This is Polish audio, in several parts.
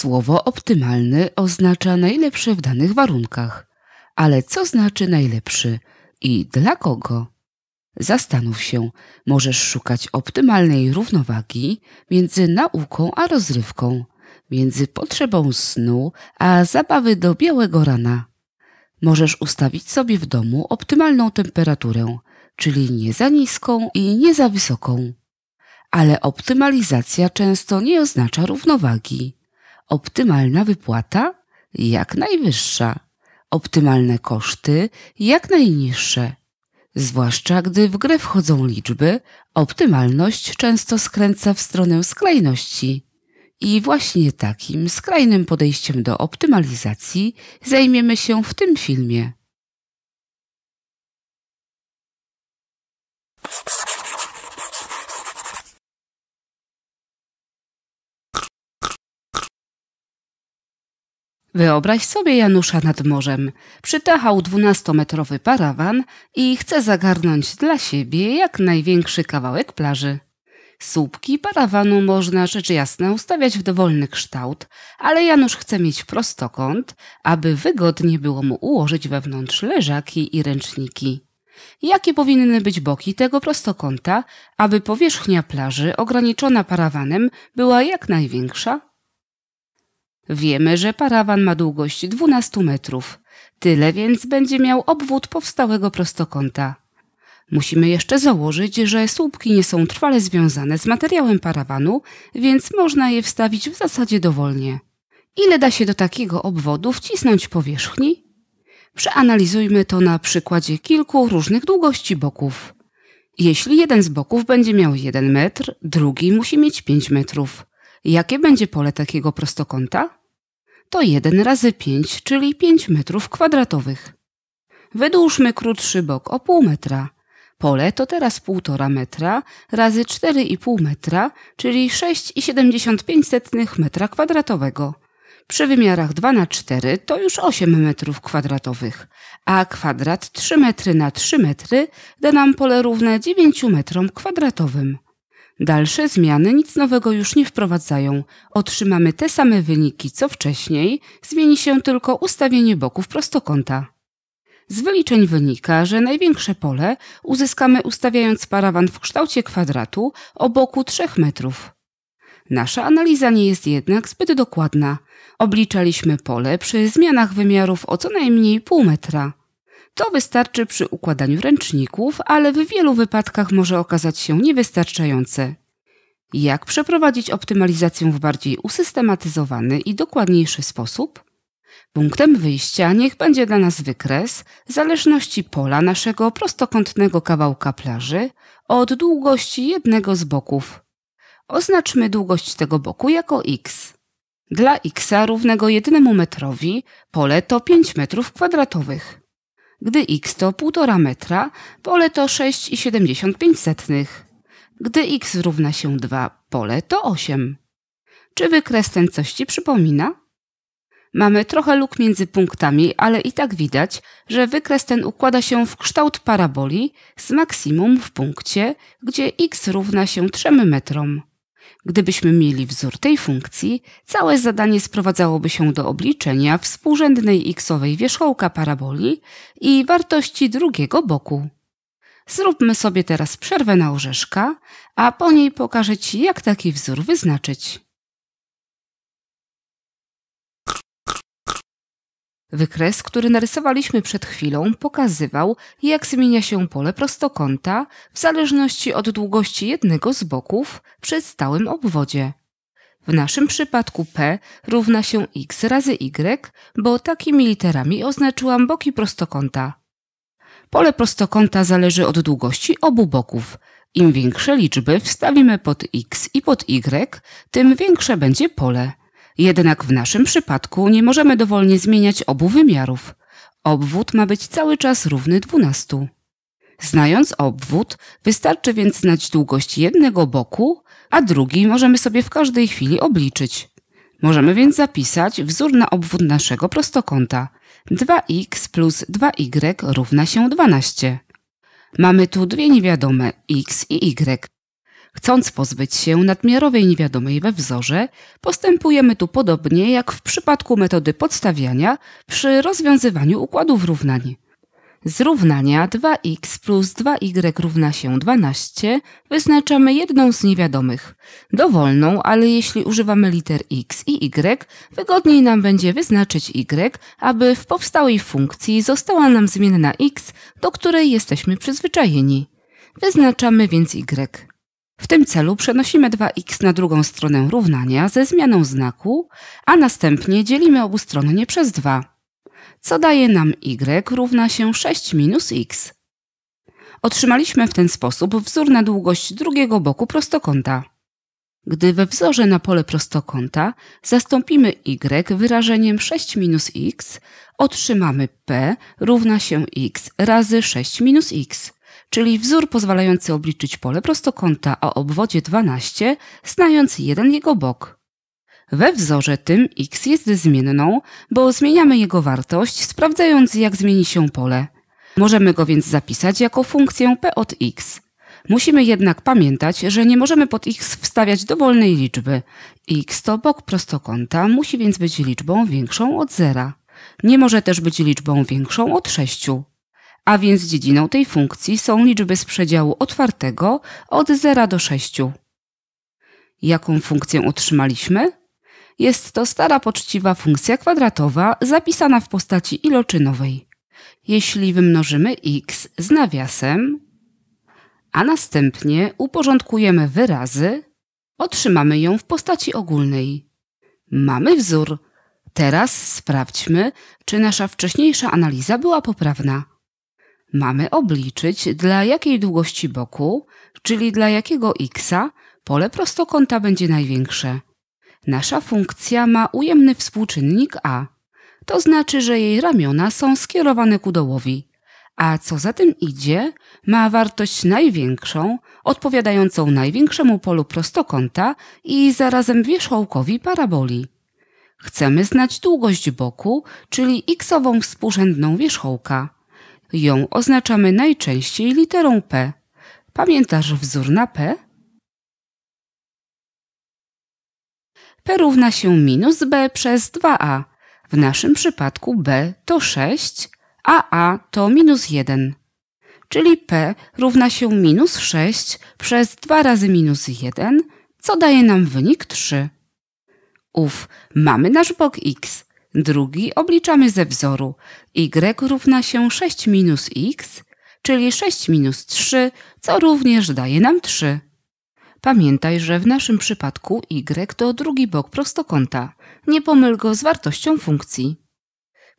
Słowo optymalny oznacza najlepszy w danych warunkach. Ale co znaczy najlepszy i dla kogo? Zastanów się, możesz szukać optymalnej równowagi między nauką a rozrywką, między potrzebą snu a zabawy do białego rana. Możesz ustawić sobie w domu optymalną temperaturę, czyli nie za niską i nie za wysoką. Ale optymalizacja często nie oznacza równowagi optymalna wypłata jak najwyższa, optymalne koszty jak najniższe. Zwłaszcza gdy w grę wchodzą liczby, optymalność często skręca w stronę skrajności. I właśnie takim skrajnym podejściem do optymalizacji zajmiemy się w tym filmie. Wyobraź sobie Janusza nad morzem. Przytachał dwunastometrowy parawan i chce zagarnąć dla siebie jak największy kawałek plaży. Słupki parawanu można rzecz jasna ustawiać w dowolny kształt, ale Janusz chce mieć prostokąt, aby wygodnie było mu ułożyć wewnątrz leżaki i ręczniki. Jakie powinny być boki tego prostokąta, aby powierzchnia plaży ograniczona parawanem była jak największa? Wiemy, że parawan ma długość 12 metrów. Tyle więc będzie miał obwód powstałego prostokąta. Musimy jeszcze założyć, że słupki nie są trwale związane z materiałem parawanu, więc można je wstawić w zasadzie dowolnie. Ile da się do takiego obwodu wcisnąć powierzchni? Przeanalizujmy to na przykładzie kilku różnych długości boków. Jeśli jeden z boków będzie miał 1 metr, drugi musi mieć 5 metrów. Jakie będzie pole takiego prostokąta? to 1 razy 5, czyli 5 metrów kwadratowych. Wydłużmy krótszy bok o pół metra. Pole to teraz 1,5 metra razy 4,5 metra, czyli 6,75 metra kwadratowego. Przy wymiarach 2 na 4 to już 8 metrów kwadratowych, a kwadrat 3 metry na 3 metry da nam pole równe 9 metrom kwadratowym. Dalsze zmiany nic nowego już nie wprowadzają. Otrzymamy te same wyniki co wcześniej, zmieni się tylko ustawienie boków prostokąta. Z wyliczeń wynika, że największe pole uzyskamy ustawiając parawan w kształcie kwadratu o boku 3 metrów. Nasza analiza nie jest jednak zbyt dokładna. Obliczaliśmy pole przy zmianach wymiarów o co najmniej pół metra. To wystarczy przy układaniu ręczników, ale w wielu wypadkach może okazać się niewystarczające. Jak przeprowadzić optymalizację w bardziej usystematyzowany i dokładniejszy sposób? Punktem wyjścia niech będzie dla nas wykres zależności pola naszego prostokątnego kawałka plaży od długości jednego z boków. Oznaczmy długość tego boku jako x. Dla x równego jednemu metrowi pole to 5 metrów kwadratowych. Gdy x to 1,5 metra, pole to 6,75. Gdy x równa się 2, pole to 8. Czy wykres ten coś Ci przypomina? Mamy trochę luk między punktami, ale i tak widać, że wykres ten układa się w kształt paraboli z maksimum w punkcie, gdzie x równa się 3 metrom. Gdybyśmy mieli wzór tej funkcji, całe zadanie sprowadzałoby się do obliczenia współrzędnej xowej wierzchołka paraboli i wartości drugiego boku. Zróbmy sobie teraz przerwę na orzeszka, a po niej pokażę Ci, jak taki wzór wyznaczyć. Wykres, który narysowaliśmy przed chwilą, pokazywał, jak zmienia się pole prostokąta w zależności od długości jednego z boków przy stałym obwodzie. W naszym przypadku P równa się x razy y, bo takimi literami oznaczyłam boki prostokąta. Pole prostokąta zależy od długości obu boków. Im większe liczby wstawimy pod x i pod y, tym większe będzie pole. Jednak w naszym przypadku nie możemy dowolnie zmieniać obu wymiarów. Obwód ma być cały czas równy 12. Znając obwód, wystarczy więc znać długość jednego boku, a drugi możemy sobie w każdej chwili obliczyć. Możemy więc zapisać wzór na obwód naszego prostokąta. 2x plus 2y równa się 12. Mamy tu dwie niewiadome x i y. Chcąc pozbyć się nadmiarowej niewiadomej we wzorze, postępujemy tu podobnie jak w przypadku metody podstawiania przy rozwiązywaniu układów równań. Z równania 2x plus 2y równa się 12 wyznaczamy jedną z niewiadomych, dowolną, ale jeśli używamy liter x i y, wygodniej nam będzie wyznaczyć y, aby w powstałej funkcji została nam zmienna x, do której jesteśmy przyzwyczajeni. Wyznaczamy więc y. W tym celu przenosimy 2x na drugą stronę równania ze zmianą znaku, a następnie dzielimy obustronnie przez 2, co daje nam y równa się 6 minus x. Otrzymaliśmy w ten sposób wzór na długość drugiego boku prostokąta. Gdy we wzorze na pole prostokąta zastąpimy y wyrażeniem 6 minus x, otrzymamy p równa się x razy 6 minus x czyli wzór pozwalający obliczyć pole prostokąta o obwodzie 12, znając jeden jego bok. We wzorze tym x jest zmienną, bo zmieniamy jego wartość, sprawdzając jak zmieni się pole. Możemy go więc zapisać jako funkcję p od x. Musimy jednak pamiętać, że nie możemy pod x wstawiać dowolnej liczby. x to bok prostokąta, musi więc być liczbą większą od zera. Nie może też być liczbą większą od 6 a więc dziedziną tej funkcji są liczby z przedziału otwartego od 0 do 6. Jaką funkcję otrzymaliśmy? Jest to stara poczciwa funkcja kwadratowa zapisana w postaci iloczynowej. Jeśli wymnożymy x z nawiasem, a następnie uporządkujemy wyrazy, otrzymamy ją w postaci ogólnej. Mamy wzór. Teraz sprawdźmy, czy nasza wcześniejsza analiza była poprawna mamy obliczyć, dla jakiej długości boku, czyli dla jakiego xa, pole prostokąta będzie największe. Nasza funkcja ma ujemny współczynnik a. To znaczy, że jej ramiona są skierowane ku dołowi, a co za tym idzie, ma wartość największą, odpowiadającą największemu polu prostokąta i zarazem wierzchołkowi paraboli. Chcemy znać długość boku, czyli x-ową współrzędną wierzchołka. Ją oznaczamy najczęściej literą P. Pamiętasz wzór na P? P równa się minus B przez 2a. W naszym przypadku B to 6, a a to minus 1. Czyli P równa się minus 6 przez 2 razy minus 1, co daje nam wynik 3. Uf, mamy nasz bok x. Drugi obliczamy ze wzoru y równa się 6 minus x, czyli 6 minus 3, co również daje nam 3. Pamiętaj, że w naszym przypadku y to drugi bok prostokąta. Nie pomyl go z wartością funkcji.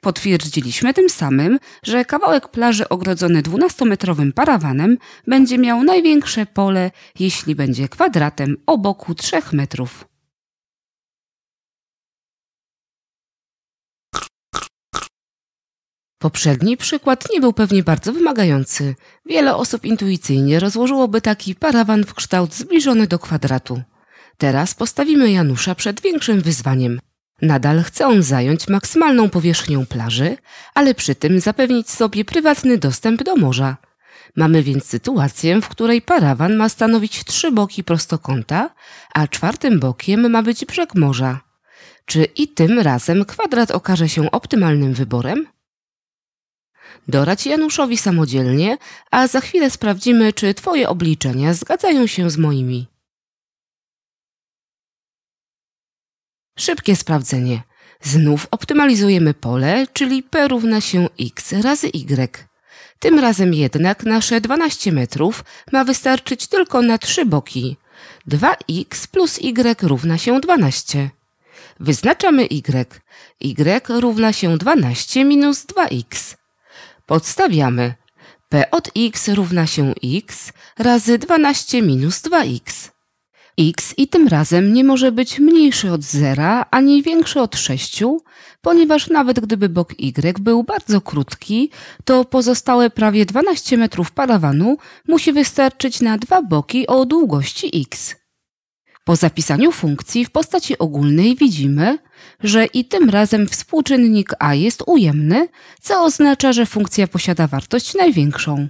Potwierdziliśmy tym samym, że kawałek plaży ogrodzony 12-metrowym parawanem będzie miał największe pole, jeśli będzie kwadratem o boku 3 metrów. Poprzedni przykład nie był pewnie bardzo wymagający. Wiele osób intuicyjnie rozłożyłoby taki parawan w kształt zbliżony do kwadratu. Teraz postawimy Janusza przed większym wyzwaniem. Nadal chce on zająć maksymalną powierzchnię plaży, ale przy tym zapewnić sobie prywatny dostęp do morza. Mamy więc sytuację, w której parawan ma stanowić trzy boki prostokąta, a czwartym bokiem ma być brzeg morza. Czy i tym razem kwadrat okaże się optymalnym wyborem? Dorać Januszowi samodzielnie, a za chwilę sprawdzimy, czy Twoje obliczenia zgadzają się z moimi. Szybkie sprawdzenie. Znów optymalizujemy pole, czyli P równa się x razy y. Tym razem jednak nasze 12 metrów ma wystarczyć tylko na trzy boki. 2x plus y równa się 12. Wyznaczamy y. y równa się 12 minus 2x. Podstawiamy. P od x równa się x razy 12 minus 2x. x i tym razem nie może być mniejszy od zera ani większy od 6, ponieważ nawet gdyby bok y był bardzo krótki, to pozostałe prawie 12 metrów parawanu musi wystarczyć na dwa boki o długości x. Po zapisaniu funkcji w postaci ogólnej widzimy, że i tym razem współczynnik a jest ujemny, co oznacza, że funkcja posiada wartość największą.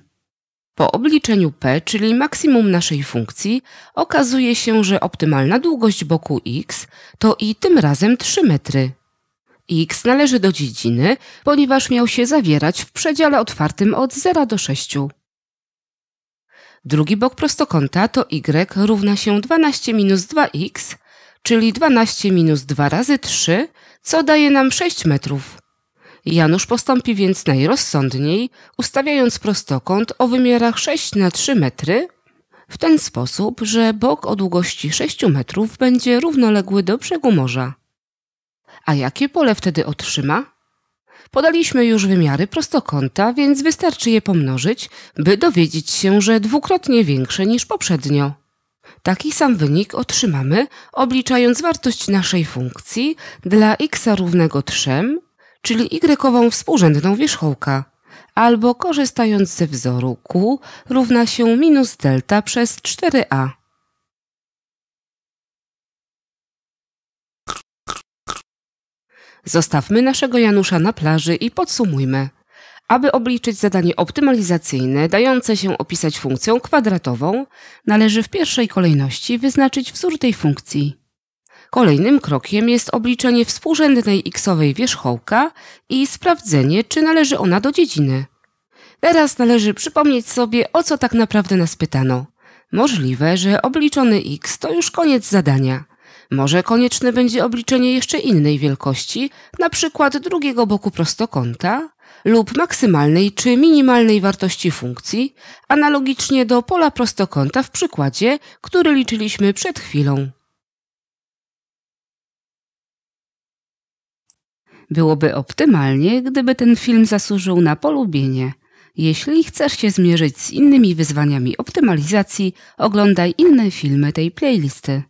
Po obliczeniu p, czyli maksimum naszej funkcji, okazuje się, że optymalna długość boku x to i tym razem 3 metry. x należy do dziedziny, ponieważ miał się zawierać w przedziale otwartym od 0 do 6. Drugi bok prostokąta to y równa się 12 minus 2x, czyli 12 minus 2 razy 3, co daje nam 6 metrów. Janusz postąpi więc najrozsądniej, ustawiając prostokąt o wymiarach 6 na 3 metry w ten sposób, że bok o długości 6 metrów będzie równoległy do brzegu morza. A jakie pole wtedy otrzyma? Podaliśmy już wymiary prostokąta, więc wystarczy je pomnożyć, by dowiedzieć się, że dwukrotnie większe niż poprzednio. Taki sam wynik otrzymamy, obliczając wartość naszej funkcji dla x równego 3, czyli y współrzędną wierzchołka, albo korzystając ze wzoru q równa się minus delta przez 4a. Zostawmy naszego Janusza na plaży i podsumujmy. Aby obliczyć zadanie optymalizacyjne dające się opisać funkcją kwadratową, należy w pierwszej kolejności wyznaczyć wzór tej funkcji. Kolejnym krokiem jest obliczenie współrzędnej xowej wierzchołka i sprawdzenie, czy należy ona do dziedziny. Teraz należy przypomnieć sobie, o co tak naprawdę nas pytano. Możliwe, że obliczony x to już koniec zadania. Może konieczne będzie obliczenie jeszcze innej wielkości, na przykład drugiego boku prostokąta, lub maksymalnej czy minimalnej wartości funkcji, analogicznie do pola prostokąta w przykładzie, który liczyliśmy przed chwilą. Byłoby optymalnie, gdyby ten film zasłużył na polubienie. Jeśli chcesz się zmierzyć z innymi wyzwaniami optymalizacji, oglądaj inne filmy tej playlisty.